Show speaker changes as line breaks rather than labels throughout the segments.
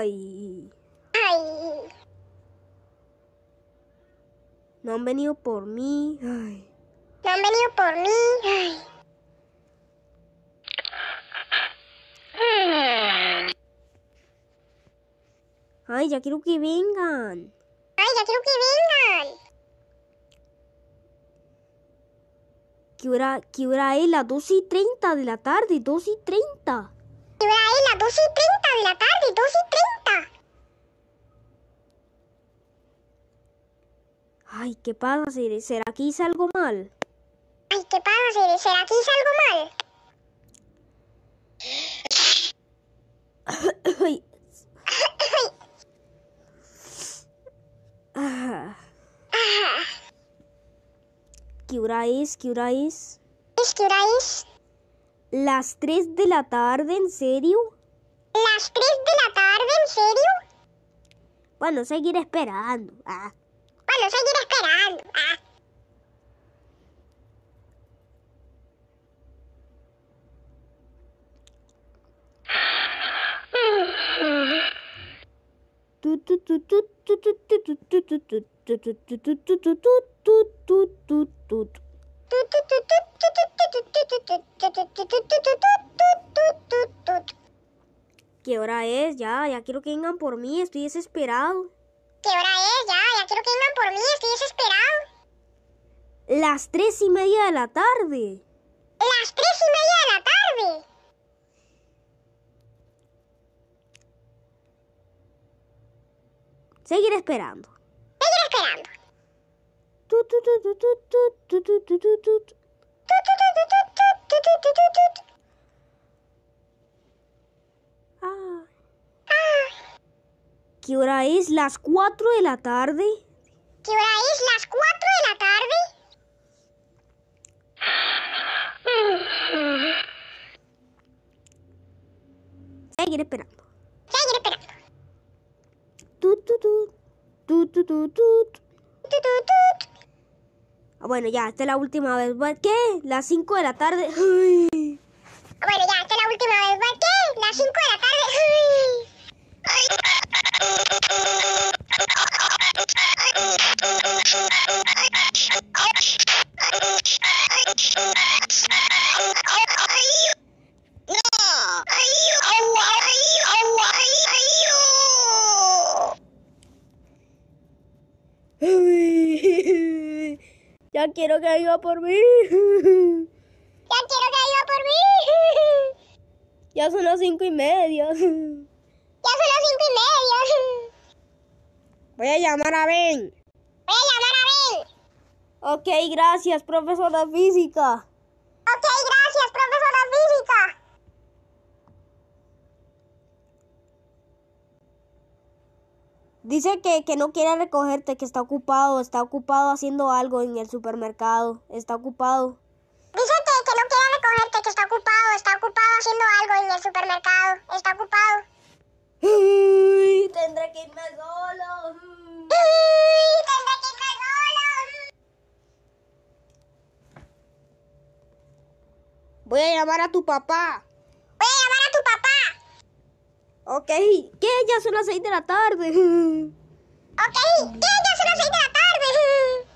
Ay. No han venido por mí. Ay. No han venido por mí. Ay. Ay, ya quiero que vengan. Ay, ya quiero que vengan. ¿Qué hora, es? Las 2 y 30 de la tarde, 2 y 30. ¿Qué hora es? Las 2 y 30 de la tarde. Ay, ¿qué pasa, Siri? ¿Será que hice algo mal? Ay, ¿qué pasa, Siri? ¿Será que hice algo mal? ¿Qué hora es? ¿Qué hora es? ¿Qué hora es? ¿Las 3 de la tarde? ¿En serio? ¿Las 3 de la tarde? ¿En serio? Bueno, seguir esperando. Ah lo seguiré esperando. ¿Qué hora es? Ya, ya quiero que vengan por mí, estoy desesperado. ¿Qué hora es? Las tres y media de la tarde. Las tres y media de la tarde. Seguir esperando. Seguir esperando. ¿Qué hora es? ¿Las cuatro de la tarde? ¿Qué hora es? ¿Las cuatro de la tarde? seguir esperando. Seguir esperando. tú tú tú tú tú. Bueno, ya, esta es la última vez. ¿Qué? Las 5 de la tarde. Ah, bueno, ya. quiero que viva por mí. Ya quiero que viva por mí. Ya son las cinco y media. Ya son las cinco y media. Voy a llamar a Ben. Voy a llamar a Ben. Ok, gracias, profesora física. Dice que, que, no quiere recogerte, que está ocupado, está ocupado haciendo algo en el supermercado, está ocupado. Dice que, no quiere recogerte, que está ocupado, está ocupado haciendo algo en el supermercado, está ocupado. Uy, tendré que irme solo. Uy, tendré que irme solo. Voy a llamar a tu papá. Ok, que Ya son las 6 de la tarde. Ok, que Ya son las 6 de la tarde.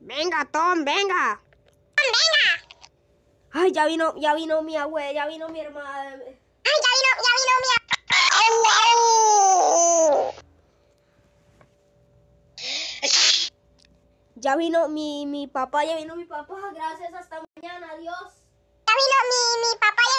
Venga, Tom, venga. Tom, venga. Ay, ya vino, ya vino mi abuela, ya vino mi hermana. Ay, ya vino, ya vino mi abuela. Ya vino mi, mi papá, ya vino mi papá. Gracias, hasta mañana, adiós. Ya vino mi, mi papá,